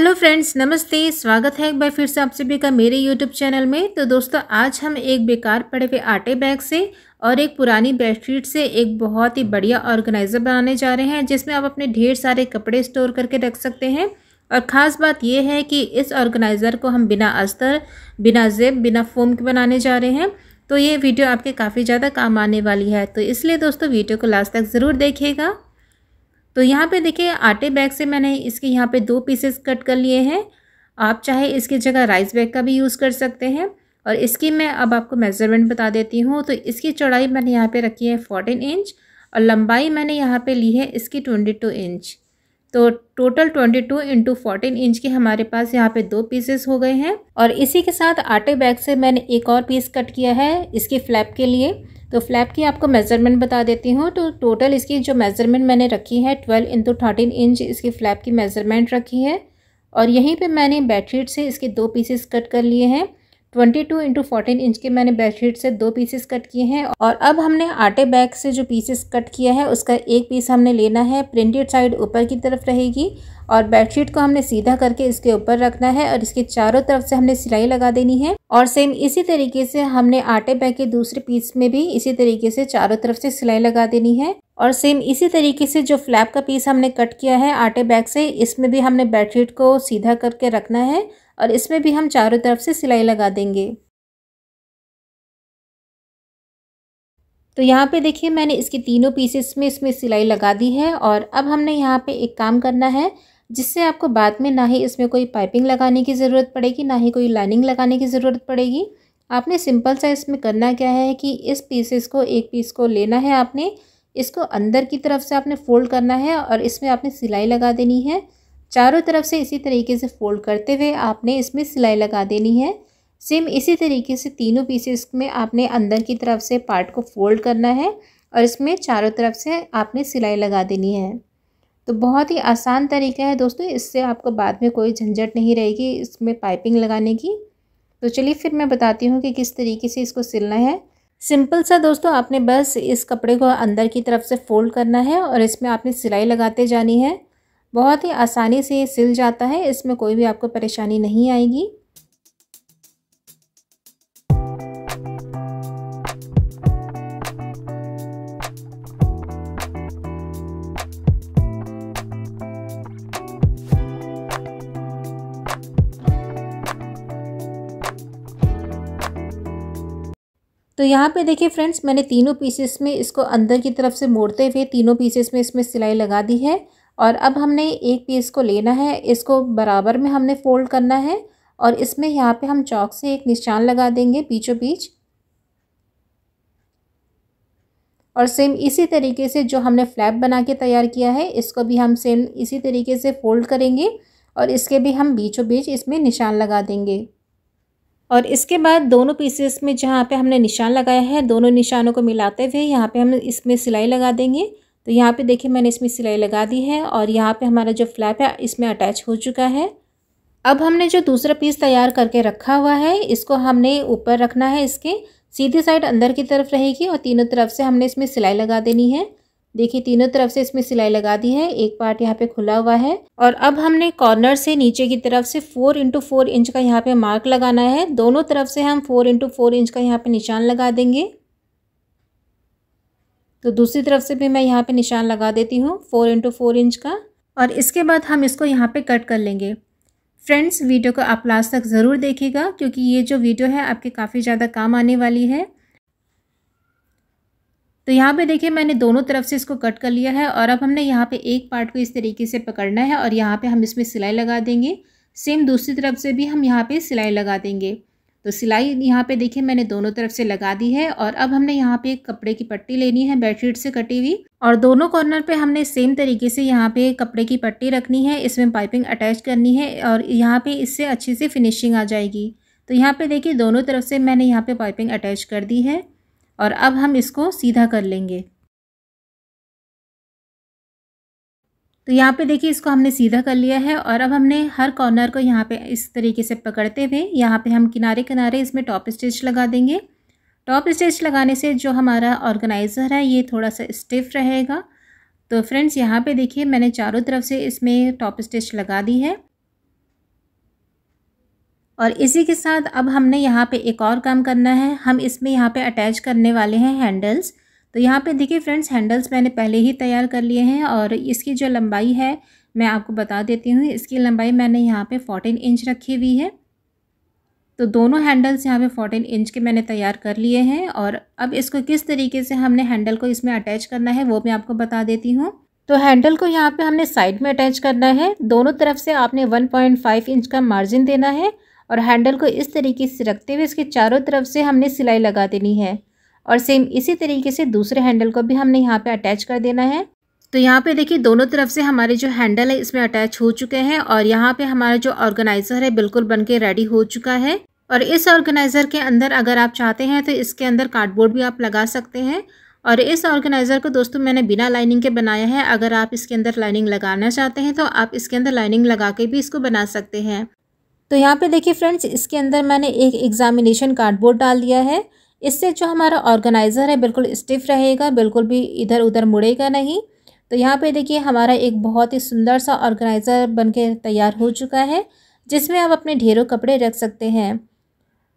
hello friends नमस्ते स्वागत है एक बार फिर से आप सभी का मेरे यूट्यूब चैनल में तो दोस्तों आज हम एक बेकार पड़े हुए आटे बैग से और एक पुरानी बेडशीट से एक बहुत ही बढ़िया ऑर्गेनाइज़र बनाने जा रहे हैं जिसमें आप अपने ढेर सारे कपड़े स्टोर करके रख सकते हैं और ख़ास बात यह है कि इस ऑर्गेनाइज़र को हम बिना अस्तर बिना जेब बिना फोम के बनाने जा रहे हैं तो ये वीडियो आपके काफ़ी ज़्यादा काम आने वाली है तो इसलिए दोस्तों वीडियो को लास्ट तक ज़रूर देखिएगा तो यहाँ पे देखिए आटे बैग से मैंने इसके यहाँ पे दो पीसेस कट कर लिए हैं आप चाहे इसकी जगह राइस बैग का भी यूज़ कर सकते हैं और इसकी मैं अब आपको मेज़रमेंट बता देती हूँ तो इसकी चौड़ाई मैंने यहाँ पे रखी है फोर्टीन इंच और लंबाई मैंने यहाँ पे ली है इसकी ट्वेंटी टू इंच तो total twenty two into fourteen inch के हमारे पास यहाँ पे दो पीसेस हो गए हैं और इसी के साथ आटे बैग से मैंने एक और पीस कट किया है इसकी फ्लैप के लिए तो फ्लैप की आपको मेज़रमेंट बता देती हूँ तो टोटल इसकी जो मेज़रमेंट मैंने रखी है ट्वेल्व इंटू थर्टीन इंच इसकी फ्लैप की मेज़रमेंट रखी है और यहीं पे मैंने बेडशीट से इसके दो पीसेस कट कर लिए हैं twenty two into fourteen inch के मैंने बेडशीट से दो पीसेस कट किए हैं और अब हमने आटे बैग से जो पीसेस कट किया है उसका एक पीस हमने लेना है प्रिंटेड साइड ऊपर की तरफ रहेगी और बेडशीट को हमने सीधा करके इसके ऊपर रखना है और इसके चारों तरफ से हमने सिलाई लगा देनी है और सेम इसी तरीके से हमने आटे बैग के दूसरे पीस में भी इसी तरीके से चारों तरफ से सिलाई लगा देनी है और सेम इसी तरीके से जो फ्लैप का पीस हमने कट किया है आटे बैग से इसमें भी हमने बेडशीट को सीधा करके रखना है और इसमें भी हम चारों तरफ से सिलाई लगा देंगे तो यहाँ पे देखिए मैंने इसके तीनों पीसेस में इसमें सिलाई लगा दी है और अब हमने यहाँ पे एक काम करना है जिससे आपको बाद में ना ही इसमें कोई पाइपिंग लगाने की ज़रूरत पड़ेगी ना ही कोई लाइनिंग लगाने की ज़रूरत पड़ेगी आपने सिंपल सा इसमें करना क्या है कि इस पीसेस को एक पीस को लेना है आपने इसको अंदर की तरफ से आपने फोल्ड करना है और इसमें आपने सिलाई लगा देनी है चारों तरफ से इसी तरीके से फोल्ड करते हुए आपने इसमें सिलाई लगा देनी है सेम इसी तरीके से तीनों पीसेस में आपने अंदर की तरफ से पार्ट को फोल्ड करना है और इसमें चारों तरफ से आपने सिलाई लगा देनी है तो बहुत ही आसान तरीका है दोस्तों इससे आपको बाद में कोई झंझट नहीं रहेगी इसमें पाइपिंग लगाने की तो चलिए फिर मैं बताती हूँ कि किस तरीके से इसको सिलना है सिंपल सा दोस्तों आपने बस इस कपड़े को अंदर की तरफ से फोल्ड करना है और इसमें आपने सिलाई लगाते जानी है बहुत ही आसानी से सिल जाता है इसमें कोई भी आपको परेशानी नहीं आएगी तो यहाँ पे देखिए फ्रेंड्स मैंने तीनों पीसेस में इसको अंदर की तरफ से मोड़ते हुए तीनों पीसेस में इसमें सिलाई लगा दी है और अब हमने एक पीस को लेना है इसको बराबर में हमने फ़ोल्ड करना है और इसमें यहाँ पे हम चौक से एक निशान लगा देंगे बीचों बीच और सेम इसी तरीके से जो हमने फ्लैप बना के तैयार किया है इसको भी हम सेम इसी तरीके से फ़ोल्ड करेंगे और इसके भी हम बीचों बीच इसमें निशान लगा देंगे और इसके बाद दोनों पीसेस में जहाँ पे हमने निशान लगाया है दोनों निशानों को मिलाते हुए यहाँ पे हम इसमें सिलाई लगा देंगे तो यहाँ पे देखिए मैंने इसमें सिलाई लगा दी है और यहाँ पे हमारा जो फ्लैप है इसमें अटैच हो चुका है अब हमने जो दूसरा पीस तैयार करके रखा हुआ है इसको हमने ऊपर रखना है इसके सीधी साइड अंदर की तरफ रहेगी और तीनों तरफ से हमने इसमें सिलाई लगा देनी है देखिए तीनों तरफ से इसमें सिलाई लगा दी है एक पार्ट यहाँ पे खुला हुआ है और अब हमने कॉर्नर से नीचे की तरफ से फोर इंटू फोर इंच का यहाँ पे मार्क लगाना है दोनों तरफ से हम फोर इंटू फोर इंच का यहाँ पे निशान लगा देंगे तो दूसरी तरफ से भी मैं यहाँ पे निशान लगा देती हूँ फोर इंटू फोर इंच का और इसके बाद हम इसको यहाँ पे कट कर लेंगे फ्रेंड्स वीडियो को आप लास्ट तक ज़रूर देखिएगा क्योंकि ये जो वीडियो है आपके काफ़ी ज़्यादा काम आने वाली है तो यहाँ पे देखिए मैंने दोनों तरफ से इसको कट कर लिया है और अब हमने यहाँ पे एक पार्ट को इस तरीके से पकड़ना है और यहाँ पे हम इसमें सिलाई लगा देंगे सेम दूसरी तरफ से भी हम यहाँ पे सिलाई लगा देंगे तो सिलाई यहाँ पे देखिए मैंने दोनों तरफ से लगा दी है और अब हमने यहाँ पे कपड़े की पट्टी लेनी है बेडशीट से कटी हुई और दोनों कॉर्नर पे हमने सेम तरीके से यहाँ पे कपड़े की पट्टी रखनी है इसमें पाइपिंग अटैच करनी है और यहाँ पे इससे अच्छी सी फिनिशिंग आ जाएगी तो यहाँ पे देखिए दोनों तरफ से मैंने यहाँ पे पाइपिंग अटैच कर दी है और अब हम इसको सीधा कर लेंगे तो यहाँ पे देखिए इसको हमने सीधा कर लिया है और अब हमने हर कॉर्नर को यहाँ पे इस तरीके से पकड़ते हुए यहाँ पे हम किनारे किनारे इसमें टॉप स्टिच लगा देंगे टॉप स्टिच लगाने से जो हमारा ऑर्गेनाइज़र है ये थोड़ा सा स्टिफ रहेगा तो फ्रेंड्स यहाँ पे देखिए मैंने चारों तरफ से इसमें टॉप स्टिच लगा दी है और इसी के साथ अब हमने यहाँ पर एक और काम करना है हम इसमें यहाँ पर अटैच करने वाले हैं हैंडल्स तो यहाँ पे देखिए फ्रेंड्स हैंडल्स मैंने पहले ही तैयार कर लिए हैं और इसकी जो लंबाई है मैं आपको बता देती हूँ इसकी लंबाई मैंने यहाँ पे फोर्टीन इंच रखी हुई है तो दोनों हैंडल्स यहाँ पे फोर्टीन इंच के मैंने तैयार कर लिए हैं और अब इसको किस तरीके से हमने हैंडल को इसमें अटैच करना है वो मैं आपको बता देती हूँ तो हैंडल को यहाँ पर हमने साइड में अटैच करना है दोनों तरफ से आपने वन इंच का मार्जिन देना है और हैंडल को इस तरीके से रखते हुए इसके चारों तरफ से हमने सिलाई लगा देनी है और सेम इसी तरीके से दूसरे हैंडल को भी हमने यहाँ पे अटैच कर देना है तो यहाँ पे देखिए दोनों तरफ से हमारे जो हैंडल है इसमें अटैच हो चुके हैं और यहाँ पे हमारा जो ऑर्गेनाइज़र है बिल्कुल बन के रेडी हो चुका है और इस ऑर्गेनाइज़र के अंदर अगर आप चाहते हैं तो इसके अंदर कार्डबोर्ड भी आप लगा सकते हैं और इस ऑर्गेनाइज़र को दोस्तों मैंने बिना लाइनिंग के बनाया है अगर आप इसके अंदर लाइनिंग लगाना चाहते हैं तो आप इसके अंदर लाइनिंग लगा के भी इसको बना सकते हैं तो यहाँ पे देखिए फ्रेंड्स इसके अंदर मैंने एक एग्ज़ामिनेशन कार्डबोर्ड डाल दिया है इससे जो हमारा ऑर्गेनाइज़र है बिल्कुल स्टिफ रहेगा बिल्कुल भी इधर उधर मुड़ेगा नहीं तो यहाँ पे देखिए हमारा एक बहुत ही सुंदर सा ऑर्गेनाइज़र बनके तैयार हो चुका है जिसमें आप अपने ढेरों कपड़े रख सकते हैं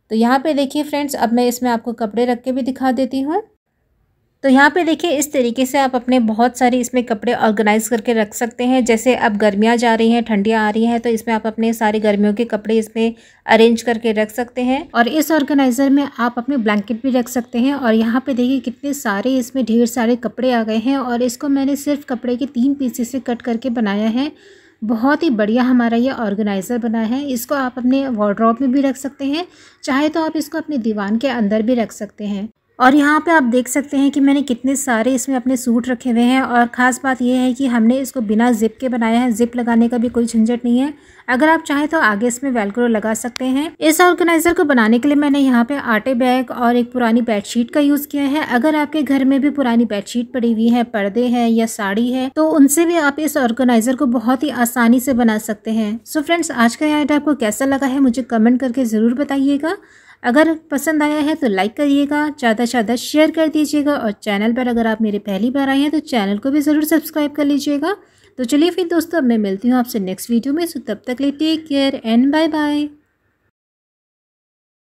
तो यहाँ पे देखिए फ्रेंड्स अब मैं इसमें आपको कपड़े रख के भी दिखा देती हूँ तो यहाँ पे देखिए इस तरीके से आप अपने बहुत सारे इसमें कपड़े ऑर्गेनाइज़ करके रख सकते हैं जैसे अब गर्मियाँ जा रही हैं ठंडियाँ आ रही हैं तो इसमें आप अपने सारे गर्मियों के कपड़े इसमें अरेंज करके रख सकते हैं और इस ऑर्गेनाइज़र में आप अपने ब्लैंकेट भी रख सकते हैं और यहाँ पे देखिए कितने सारे इसमें ढेर सारे कपड़े आ गए हैं और इसको मैंने सिर्फ कपड़े के तीन पीसेस से कट करके बनाया है बहुत ही बढ़िया हमारा ये ऑर्गेनाइज़र बना है इसको आप अपने वार्ड्रॉप में भी रख सकते हैं चाहे तो आप इसको अपने दीवान के अंदर भी रख सकते हैं और यहाँ पे आप देख सकते हैं कि मैंने कितने सारे इसमें अपने सूट रखे हुए हैं और ख़ास बात यह है कि हमने इसको बिना जिप के बनाया है जिप लगाने का भी कोई झंझट नहीं है अगर आप चाहें तो आगे इसमें वेलक्रो लगा सकते हैं इस ऑर्गेनाइजर को बनाने के लिए मैंने यहाँ पे आटे बैग और एक पुरानी बेडशीट का यूज़ किया है अगर आपके घर में भी पुरानी बेडशीट पड़ी हुई है पर्दे हैं या साड़ी है तो उनसे भी आप इस ऑर्गेनाइजर को बहुत ही आसानी से बना सकते हैं सो फ्रेंड्स आज का यह आइडिया आपको कैसा लगा है मुझे कमेंट करके ज़रूर बताइएगा अगर पसंद आया है तो लाइक करिएगा ज़्यादा से ज़्यादा शेयर कर दीजिएगा और चैनल पर अगर आप मेरे पहली बार आए हैं तो चैनल को भी ज़रूर सब्सक्राइब कर लीजिएगा तो चलिए फिर दोस्तों अब मैं मिलती हूँ आपसे नेक्स्ट वीडियो में सो तो तब तक लिए take care and bye bye